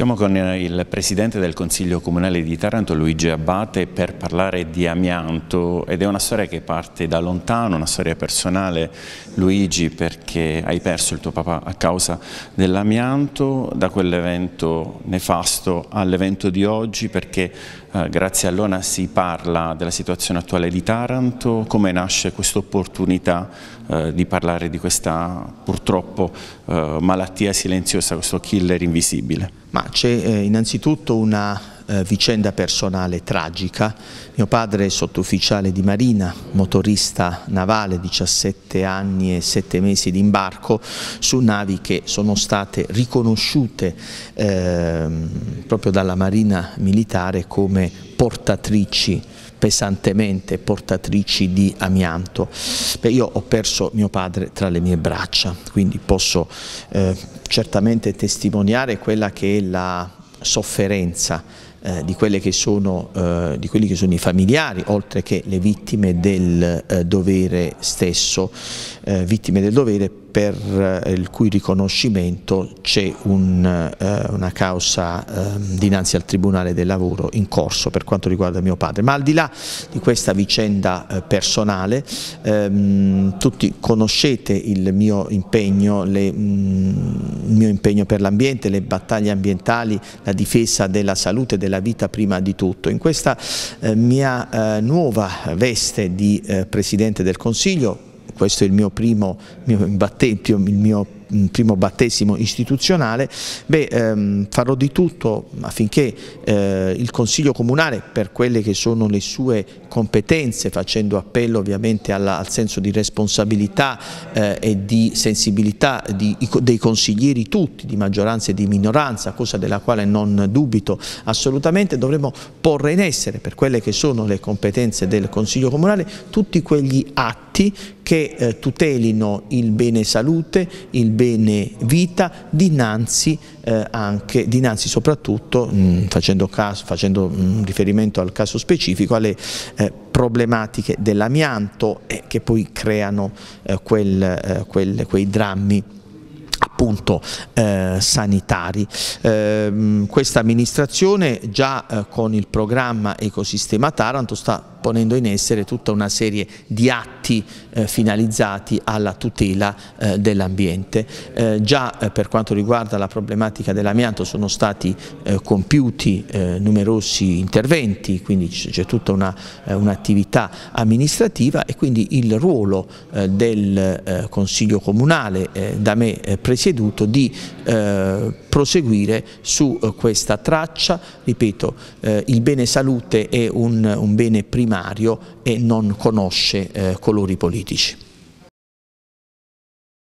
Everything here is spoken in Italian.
Siamo con eh, il Presidente del Consiglio Comunale di Taranto, Luigi Abbate, per parlare di amianto ed è una storia che parte da lontano, una storia personale. Luigi, perché hai perso il tuo papà a causa dell'amianto, da quell'evento nefasto all'evento di oggi, perché eh, grazie Lona si parla della situazione attuale di Taranto, come nasce questa opportunità eh, di parlare di questa purtroppo eh, malattia silenziosa, questo killer invisibile. Ma c'è eh, innanzitutto una eh, vicenda personale tragica. Mio padre è sottufficiale di marina, motorista navale, 17 anni e 7 mesi di imbarco su navi che sono state riconosciute eh, proprio dalla marina militare come portatrici pesantemente portatrici di amianto. Beh, io ho perso mio padre tra le mie braccia, quindi posso eh, certamente testimoniare quella che è la sofferenza eh, di, sono, eh, di, quelli che sono i familiari, oltre che le vittime del eh, dovere stesso, eh, vittime del dovere per eh, il cui riconoscimento c'è un, eh, una causa ehm, dinanzi al Tribunale del Lavoro in corso per quanto riguarda mio padre. Ma al di là di questa vicenda eh, personale, ehm, tutti conoscete il mio impegno, le, mm, il mio impegno per l'ambiente, le battaglie ambientali, la difesa della salute e della vita prima di tutto. In questa mia nuova veste di Presidente del Consiglio, questo è il mio primo, il mio primo battesimo istituzionale, beh, ehm, farò di tutto affinché eh, il Consiglio Comunale, per quelle che sono le sue competenze, facendo appello ovviamente alla, al senso di responsabilità eh, e di sensibilità di, dei consiglieri tutti, di maggioranza e di minoranza, cosa della quale non dubito assolutamente, dovremo porre in essere per quelle che sono le competenze del Consiglio Comunale tutti quegli atti che eh, tutelino il bene salute, il bene vita dinanzi, eh, anche, dinanzi soprattutto, mh, mm, facendo, caso, facendo mh, mm, riferimento al caso specifico, alle eh, problematiche dell'amianto eh, che poi creano eh, quel, eh, quel, quei drammi appunto eh, sanitari. Eh, questa amministrazione già eh, con il programma Ecosistema Taranto sta ponendo in essere tutta una serie di atti eh, finalizzati alla tutela eh, dell'ambiente. Eh, già eh, per quanto riguarda la problematica dell'amianto sono stati eh, compiuti eh, numerosi interventi, quindi c'è tutta un'attività un amministrativa e quindi il ruolo del Consiglio Comunale da me presieduto di eh, proseguire su eh, questa traccia, ripeto, eh, il bene salute è un, un, bene primario e non conosce eh, colori politici.